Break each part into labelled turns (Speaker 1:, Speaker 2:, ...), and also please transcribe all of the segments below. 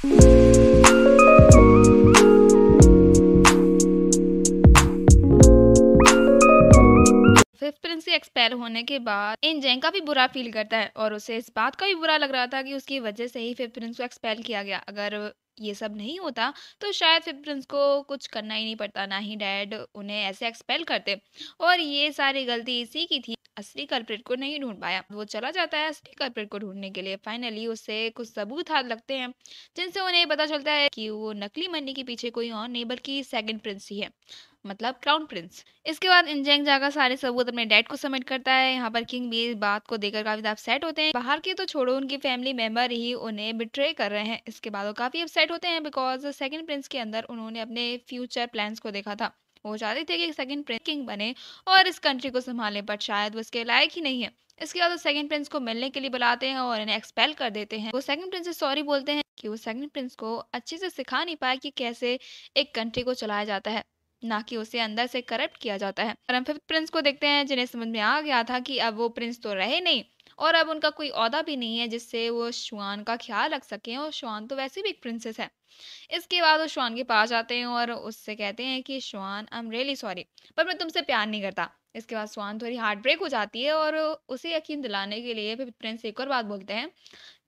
Speaker 1: Fifth Prince के होने के बाद इन जैंग का भी बुरा फील करता है और उसे इस बात का भी बुरा लग रहा था कि उसकी वजह से ही फिफ्थ प्रिंस को एक्सपेल किया गया अगर ये सब नहीं होता तो शायद फिफ्थ प्रिंस को कुछ करना ही नहीं पड़ता ना ही डैड उन्हें ऐसे एक्सपेल करते और ये सारी गलती इसी की थी असली कल्प्रेट को नहीं ढूंढ पाया वो चला जाता है असली कल्प्रेट को ढूंढने के लिए फाइनली उसे कुछ सबूत हाथ लगते हैं जिनसे उन्हें पता चलता है कि वो नकली मरने के पीछे कोई और नहीं बल्कि सेकेंड प्रिंस ही है मतलब क्राउन प्रिंस इसके बाद इंजेंग जाकर सारे सबूत अपने डैड को सबमिट करता है यहाँ पर किंग भी इस बात को देखकर काफी अपसेट होते हैं बाहर के तो छोड़ो उनकी फैमिली मेंबर ही उन्हें बिट्रे कर रहे हैं इसके बाद वो काफी अपसेट होते हैं बिकॉज सेकंड प्रिंस के अंदर उन्होंने अपने फ्यूचर प्लान्स को देखा था वो चाहती थी कि एक सेकेंड प्रिंस किंग बने और इस कंट्री को संभालें बट शायद वो इसके लायक ही नहीं है इसके बाद वो सेकंड प्रिंस को मिलने के लिए बुलाते हैं और इन्हें एक्सपेल कर देते हैं वो सेकंड प्रिंस से सॉरी बोलते हैं कि वो सेकंड प्रिंस को अच्छे से सिखा नहीं पाया कि कैसे एक कंट्री को चलाया जाता है ना कि उसे अंदर से करप्ट किया जाता है और हम फिफ्थ प्रिंस को देखते हैं जिन्हें समझ में आ गया था कि अब वो प्रिंस तो रहे नहीं और अब उनका कोई अहदा भी नहीं है जिससे वो शुआन का ख्याल रख सकें और शुआन तो वैसे भी एक प्रिंसेस है इसके बाद वो शुआन के पास जाते हैं और उससे कहते हैं कि Shuan I am really sorry पर मैं तुमसे प्यार नहीं करता इसके बाद स्वान थोड़ी हार्ट ब्रेक हो जाती है और उसे यकीन दिलाने के लिए फिर प्रिंस एक और बात बोलते हैं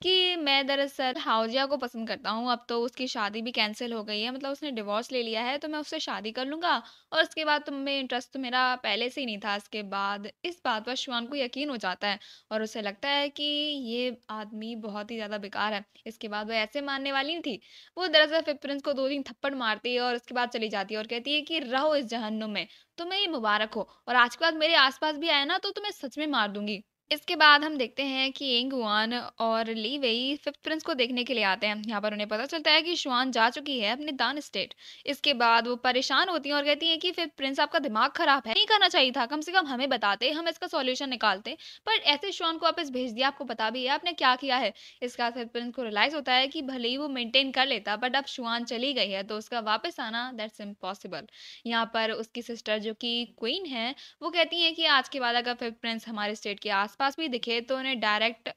Speaker 1: कि मैं दरअसल हाउजिया को पसंद करता हूँ अब तो उसकी शादी भी कैंसिल हो गई है मतलब उसने डिवोर्स ले लिया है तो मैं उससे शादी कर लूँगा और उसके बाद तुम तो में इंटरेस्ट तो मेरा पहले से ही नहीं था इसके बाद इस बात पर शिवान को यकीन हो जाता है और उसे लगता है कि ये आदमी बहुत ही ज़्यादा बेकार है इसके बाद वह ऐसे मानने वाली नहीं थी वो दरअसल फिर प्रिंस को दो तीन थप्पड़ मारती है और उसके बाद चली जाती है और कहती है कि रहो इस जहन्नुम में तुम्हें ये मुबारक हो और आज के बाद मेरे आसपास भी आए ना तो तुम्हें सच में मार दूंगी इसके बाद हम देखते हैं कि एंग वान और ली वेई फिफ्थ प्रिंस को देखने के लिए आते हैं यहाँ पर उन्हें पता चलता है कि शुआन जा चुकी है अपने दान स्टेट इसके बाद वो परेशान होती हैं और कहती हैं कि फिफ्थ प्रिंस आपका दिमाग खराब है नहीं करना चाहिए था कम से कम हमें बताते हम इसका सॉल्यूशन निकालते पर ऐसे शुआन को वापस भेज दिया आपको पता भी है आपने क्या किया है इसका फिफ्थ प्रिंस को रिलाइज होता है कि भले ही वो मेनटेन कर लेता बट अब शुआन चली गई है तो उसका वापस आना दैट्स इम्पॉसिबल यहाँ पर उसकी सिस्टर जो कि क्वीन है वो कहती हैं कि आज के बाद अगर फिफ्थ प्रिंस हमारे स्टेट के आसपास आसपास भी दिखे तो उन्हें डायरेक्ट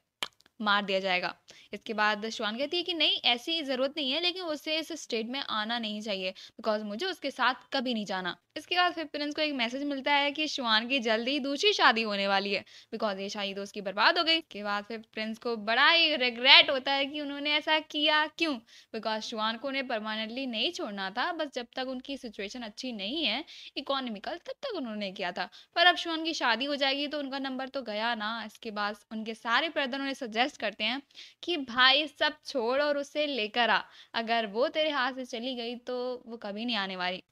Speaker 1: मार दिया जाएगा इसके बाद श्वान कहती है कि नहीं ऐसी ज़रूरत नहीं है लेकिन उसे इस स्टेट में आना नहीं चाहिए बिकॉज मुझे उसके साथ कभी नहीं जाना इसके बाद फिर प्रिंस को एक मैसेज मिलता है कि शुआन की जल्दी ही दूसरी शादी होने वाली है बिकॉज ये शादी तो उसकी बर्बाद हो गई के बाद फिर प्रिंस को बड़ा ही रिग्रेट होता है कि उन्होंने ऐसा किया क्यों बिकॉज शुआन को उन्हें परमानेंटली नहीं छोड़ना था बस जब तक उनकी सिचुएशन अच्छी नहीं है इकोनॉमिकल तब तक उन्होंने किया था पर अब श्वान की शादी हो जाएगी तो उनका नंबर तो गया ना इसके बाद उनके सारे पर्दन उन्हें सजेस्ट सजेस्ट करते हैं कि भाई सब छोड़ और उसे लेकर आ अगर वो तेरे हाथ से चली गई तो वो कभी नहीं आने वाली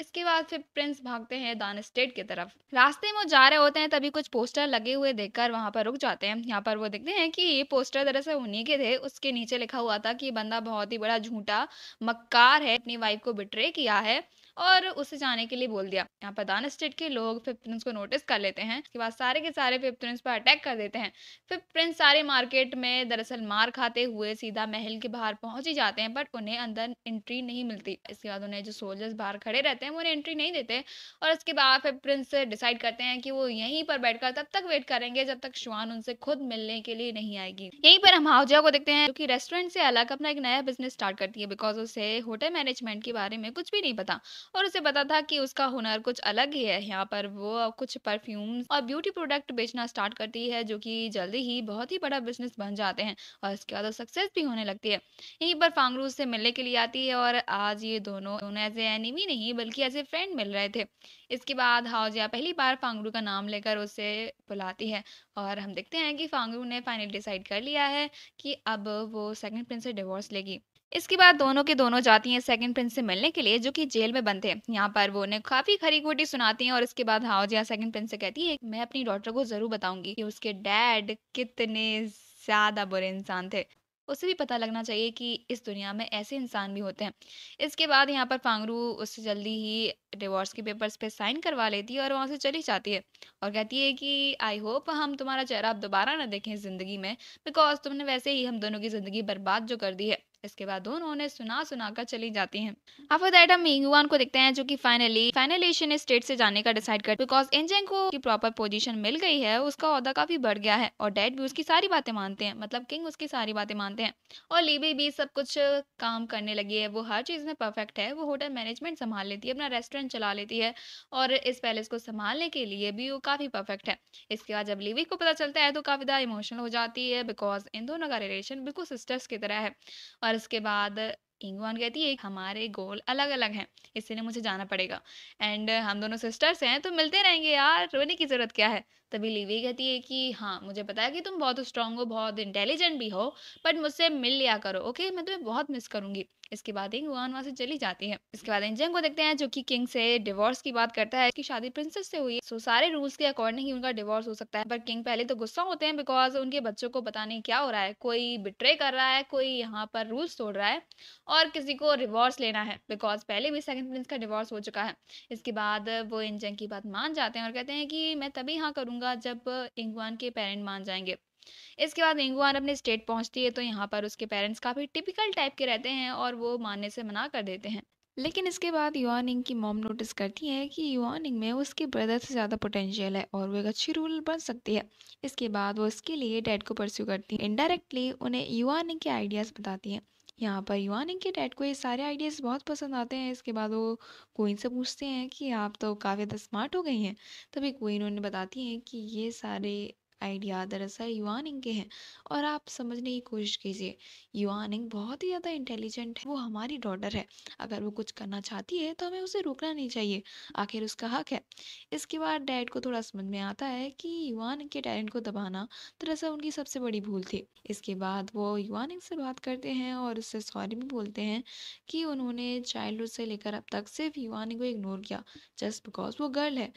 Speaker 1: इसके बाद फिर प्रिंस भागते हैं दान स्टेट की तरफ रास्ते में वो जा रहे होते हैं तभी कुछ पोस्टर लगे हुए देखकर वहाँ पर रुक जाते हैं यहाँ पर वो देखते हैं कि ये पोस्टर दरअसल उन्हीं के थे उसके नीचे लिखा हुआ था कि बंदा बहुत ही बड़ा झूठा मक्कार है अपनी वाइफ को बिट्रे किया है और उसे जाने के लिए बोल दिया यहाँ पर दान स्टेट के लोग फिफ्थ प्रिंस को नोटिस कर लेते हैं उसके बाद सारे के सारे फिफ्थ प्रिंस पर अटैक कर देते हैं फिफ्थ प्रिंस सारे मार्केट में दरअसल मार खाते हुए सीधा महल के बाहर पहुंच ही जाते हैं बट उन्हें अंदर एंट्री नहीं मिलती इसके बाद उन्हें जो सोल्जर्स बाहर खड़े रहते हैं वो उन्हें एंट्री नहीं देते और उसके बाद फिफ्थ प्रिंस डिसाइड करते हैं कि वो यहीं पर बैठकर तब तक वेट करेंगे जब तक श्वान उनसे खुद मिलने के लिए नहीं आएगी यहीं पर हम हाउजा को देखते हैं जो रेस्टोरेंट से अलग अपना एक नया बिजनेस स्टार्ट करती है बिकॉज उसे होटल मैनेजमेंट के बारे में कुछ भी नहीं पता और उसे पता था कि उसका हुनर कुछ अलग ही है यहाँ पर वो कुछ परफ्यूम्स और ब्यूटी प्रोडक्ट बेचना स्टार्ट करती है जो कि जल्दी ही बहुत ही बड़ा बिजनेस बन जाते हैं और इसके बाद वो सक्सेस भी होने लगती है यहीं पर फांगरू उससे मिलने के लिए आती है और आज ये दोनों उन्हें एज एनिमी नहीं बल्कि एज ए फ्रेंड मिल रहे थे इसके बाद हाउजिया पहली बार फांगरू का नाम लेकर उसे बुलाती है और हम देखते हैं कि फांगरू ने फाइनली डिसाइड कर लिया है कि अब वो सेकंड प्रिंस से डिवोर्स लेगी इसके बाद दोनों के दोनों जाती हैं सेकंड प्रिंस से मिलने के लिए जो कि जेल में बंद थे यहाँ पर वो उन्हें काफी खरी खोटी सुनाती हैं और इसके बाद हाउजिया सेकंड प्रिंस से कहती है मैं अपनी डॉटर को जरूर बताऊंगी कि उसके डैड कितने ज्यादा बुरे इंसान थे उसे भी पता लगना चाहिए कि इस दुनिया में ऐसे इंसान भी होते हैं। इसके बाद यहाँ पर फांगरू उससे जल्दी ही डिवोर्स के पेपर्स पे साइन करवा लेती है और वहाँ से चली जाती है और कहती है कि आई होप हम तुम्हारा चेहरा अब दोबारा ना देखें ज़िंदगी में बिकॉज़ तुमने वैसे ही हम दोनों की ज़िंदगी बर्बाद जो कर दी है। इसके बाद दोनों उन्हें सुना सुना कर चली जाती है आफ्टर दैट हम मिंगुआन को देखते हैं जो की फाइनली फाइनल एशियन स्टेट से जाने का डिसाइड कर बिकॉज एनजेंग को प्रॉपर पोजिशन मिल गई है उसका औहदा काफी बढ़ गया है और डैड भी उसकी सारी बातें मानते हैं मतलब किंग उसकी सारी बातें मानते हैं और लीबी भी सब कुछ काम करने लगी है वो हर चीज़ में परफेक्ट है वो होटल मैनेजमेंट संभाल लेती है अपना रेस्टोरेंट चला लेती है और इस पैलेस को संभालने के लिए भी वो काफ़ी परफेक्ट है इसके बाद जब लीवी को पता चलता है तो काफ़ी ज़्यादा इमोशनल हो जाती है बिकॉज इन दोनों का रिलेशन बिल्कुल सिस्टर्स की तरह है और और उसके बाद इंगवान कहती है हमारे गोल अलग अलग हैं इसलिए मुझे जाना पड़ेगा एंड हम दोनों सिस्टर्स हैं तो मिलते रहेंगे यार रोने की ज़रूरत क्या है तभी लीवी कहती है कि हाँ मुझे पता है कि तुम बहुत स्ट्रांग हो बहुत इंटेलिजेंट भी हो बट मुझसे मिल लिया करो ओके मैं तुम्हें बहुत मिस करूंगी इसके बाद इंग वुहान वहां से चली जाती है इसके बाद इंजन को देखते हैं जो कि किंग से डिवोर्स की बात करता है कि शादी प्रिंसेस से हुई है सो सारे रूल्स के अकॉर्डिंग ही उनका डिवोर्स हो सकता है पर किंग पहले तो गुस्सा होते हैं बिकॉज उनके बच्चों को पता नहीं क्या हो रहा है कोई बिट्रे कर रहा है कोई यहाँ पर रूल्स तोड़ रहा है और किसी को डिवोर्स लेना है बिकॉज पहले भी सेकंड प्रिंस का डिवोर्स हो चुका है इसके बाद वो इंजन की बात मान जाते हैं और कहते हैं कि मैं तभी हाँ करूंगा होगा जब इंगवान के पेरेंट मान जाएंगे इसके बाद इंगवान अपने स्टेट पहुंचती है तो यहाँ पर उसके पेरेंट्स काफ़ी टिपिकल टाइप के रहते हैं और वो मानने से मना कर देते हैं लेकिन इसके बाद युवान इंग की मॉम नोटिस करती है कि युवान इंग में उसके ब्रदर से ज़्यादा पोटेंशियल है और वो एक अच्छी रूल बन सकती है इसके बाद वो इसके लिए डैड को परस्यू करती है इनडायरेक्टली उन्हें युवान इंग के आइडियाज़ बताती है यहाँ पर युवा के डैड को ये सारे आइडियाज़ बहुत पसंद आते हैं इसके बाद वो कोइन से पूछते हैं कि आप तो काफ़ी स्मार्ट हो गई हैं तभी कोइन उन्हें बताती हैं कि ये सारे आइडिया दरअसल युवानिंग के हैं और आप समझने की कोशिश कीजिए युवानिंग बहुत ही ज़्यादा इंटेलिजेंट है वो हमारी डॉटर है अगर वो कुछ करना चाहती है तो हमें उसे रोकना नहीं चाहिए आखिर उसका हक है इसके बाद डैड को थोड़ा समझ में आता है कि युवानिंग के टैलेंट को दबाना दरअसल उनकी सबसे बड़ी भूल थी इसके बाद वो युवानिंग से बात करते हैं और उससे सॉरी भी बोलते हैं कि उन्होंने चाइल्ड से लेकर अब तक सिर्फ युवानिंग को इग्नोर किया जस्ट बिकॉज वो गर्ल है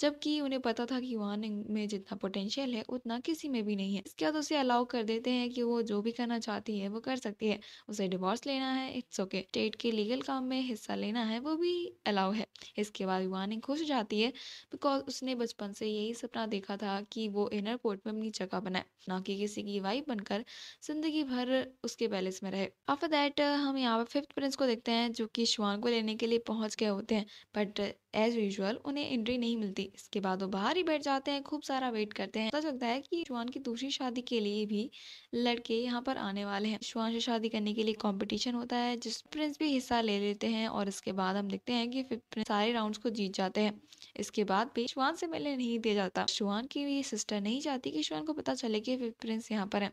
Speaker 1: जबकि उन्हें पता था कि वान में जितना पोटेंशियल है उतना किसी में भी नहीं है इसके बाद उसे अलाउ कर देते हैं कि वो जो भी करना चाहती है वो कर सकती है उसे डिवोर्स लेना है इट्स ओके स्टेट के लीगल काम में हिस्सा लेना है वो भी अलाउ है इसके बाद वान खुश जाती है बिकॉज उसने बचपन से यही सपना देखा था कि वो इनर कोर्ट में अपनी जगह बनाए ना कि किसी की वाइफ बनकर जिंदगी भर उसके पैलेस में रहे आफ्टर दैट हम यहाँ पर फिफ्थ प्रिंस को देखते हैं जो कि शुआन को लेने के लिए पहुंच गए होते हैं बट एज यूजल उन्हें एंट्री नहीं मिलती इसके बाद वो बाहर ही बैठ जाते हैं खूब सारा वेट करते हैं पता चलता है कि श्वान की दूसरी शादी के लिए भी लड़के यहाँ पर आने वाले हैं श्वान से शादी करने के लिए कॉम्पिटिशन होता है जिस प्रिंस भी हिस्सा ले लेते हैं और इसके बाद हम देखते हैं कि प्रिंस सारे राउंड को जीत जाते हैं इसके बाद भी श्वान से मिलने नहीं दिया जाता श्वान की भी सिस्टर नहीं चाहती कि श्वान को पता चले कि फिफ्थ प्रिंस यहाँ पर है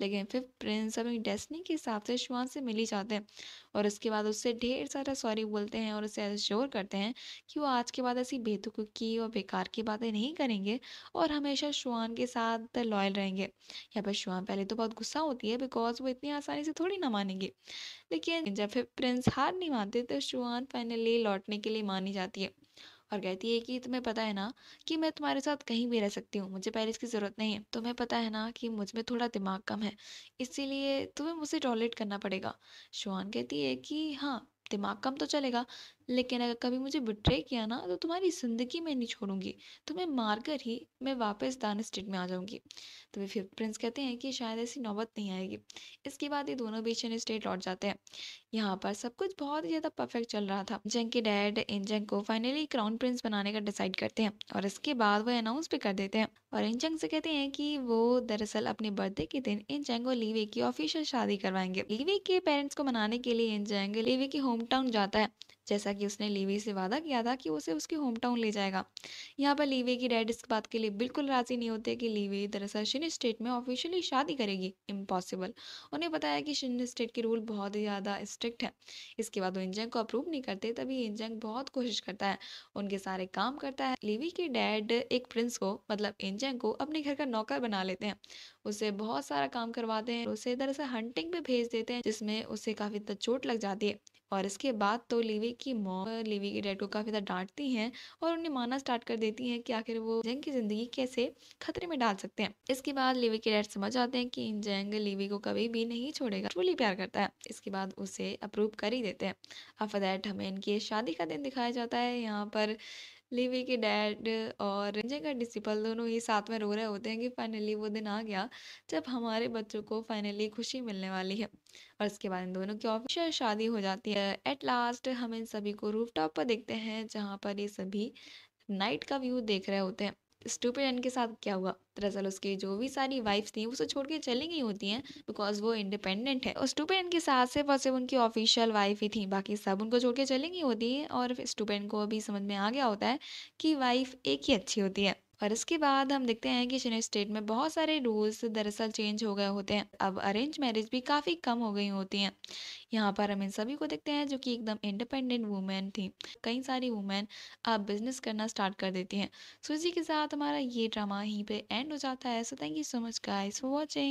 Speaker 1: लेकिन फिफ्थ प्रिंस अपनी डेस्टनी के हिसाब से श्वान से मिल ही जाते हैं और उसके बाद उससे ढेर सारा सॉरी बोलते हैं और उसे एश्योर करते हैं कि वो आज के बाद ऐसी बेतुकी और बेकार की बातें नहीं करेंगे और हमेशा शुआन के साथ लॉयल रहेंगे यहाँ पर शुआन पहले तो बहुत गुस्सा होती है बिकॉज वो इतनी आसानी से थोड़ी ना मानेंगे लेकिन जब फिर प्रिंस हार नहीं मानते तो शुआन फाइनली लौटने के लिए मानी जाती है और कहती है कि तुम्हें पता है ना कि मैं तुम्हारे साथ कहीं भी रह सकती हूँ मुझे पैरिस की ज़रूरत नहीं है तुम्हें पता है ना कि मुझ में थोड़ा दिमाग कम है इसीलिए तुम्हें मुझसे टॉयलेट करना पड़ेगा शुहान कहती है कि हाँ दिमाग कम तो चलेगा लेकिन अगर कभी मुझे बिट्रे किया ना तो तुम्हारी ज़िंदगी में नहीं छोड़ूंगी तुम्हें मारकर ही मैं वापस दान स्टेट में आ जाऊंगी तो वे फिफ्थ प्रिंस कहते हैं कि शायद ऐसी नौबत नहीं आएगी इसके बाद ये दोनों बेचैन स्टेट लौट जाते हैं यहाँ पर सब कुछ बहुत ही ज़्यादा परफेक्ट चल रहा था जंग के डैड इन जंग को फाइनली क्राउन प्रिंस बनाने का डिसाइड करते हैं और इसके बाद वो अनाउंस भी कर देते हैं और इन जंग से कहते हैं कि वो दरअसल अपने बर्थडे के दिन इन जंग और लीवे की ऑफिशियल शादी करवाएंगे लीवे के पेरेंट्स को मनाने के लिए इन जंग लीवे के होम टाउन जाता है जैसा कि उसने लीवी से वादा किया था कि उसे उसके होम टाउन ले जाएगा यहाँ पर लीवी की डैड इस बात के लिए बिल्कुल राजी नहीं होते कि लीवी दरअसल शिन स्टेट में ऑफिशियली शादी करेगी इम्पॉसिबल उन्हें बताया कि शिन स्टेट के रूल बहुत ही ज़्यादा स्ट्रिक्ट है इसके बाद वो इंजंग को अप्रूव नहीं करते तभी इंजंग बहुत कोशिश करता है उनके सारे काम करता है लीवी के डैड एक प्रिंस को मतलब इंजंग को अपने घर का नौकर बना लेते हैं उसे बहुत सारा काम करवाते हैं उसे दरअसल हंटिंग पे भेज देते हैं जिसमें उसे काफ़ी चोट लग जाती है और इसके बाद तो लिवी की मॉम लिवी की डैड को काफ़ी ज़्यादा डांटती हैं और उन्हें माना स्टार्ट कर देती हैं कि आखिर वो जंग की ज़िंदगी कैसे खतरे में डाल सकते हैं इसके बाद लिवी के डैड समझ आते हैं कि इन जंग लिवी को कभी भी नहीं छोड़ेगा ट्रूली प्यार करता है इसके बाद उसे अप्रूव कर ही देते हैं अब फदैट हमें इनकी शादी का दिन दिखाया जाता है यहाँ पर लिवी के डैड और संजय का डिसिपल दोनों ही साथ में रो रहे होते हैं कि फाइनली वो दिन आ गया जब हमारे बच्चों को फाइनली खुशी मिलने वाली है और इसके बाद इन दोनों की ऑफिशियल शादी हो जाती है एट लास्ट हम इन सभी को रूफ टॉप पर देखते हैं जहाँ पर ये सभी नाइट का व्यू देख रहे होते हैं स्टूपिड एंड के साथ क्या हुआ दरअसल उसकी जो भी सारी वाइफ्स थी वो उसे छोड़ के चली गई होती हैं बिकॉज वो इंडिपेंडेंट है और स्टूपेंड के साथ सिर्फ और सिर्फ उनकी ऑफिशियल वाइफ ही थी बाकी सब उनको छोड़ के चली गई होती है और स्टूपेंड को अभी समझ में आ गया होता है कि वाइफ एक ही अच्छी होती है और इसके बाद हम देखते हैं कि शनि स्टेट में बहुत सारे रूल्स दरअसल चेंज हो गए होते हैं अब अरेंज मैरिज भी काफ़ी कम हो गई होती हैं यहाँ पर हम इन सभी को देखते हैं जो कि एकदम इंडिपेंडेंट वूमेन थी कई सारी वूमेन अब बिजनेस करना स्टार्ट कर देती हैं सो इसी के साथ हमारा ये ड्रामा यहीं पे एंड हो जाता है so thank you so much guys for watching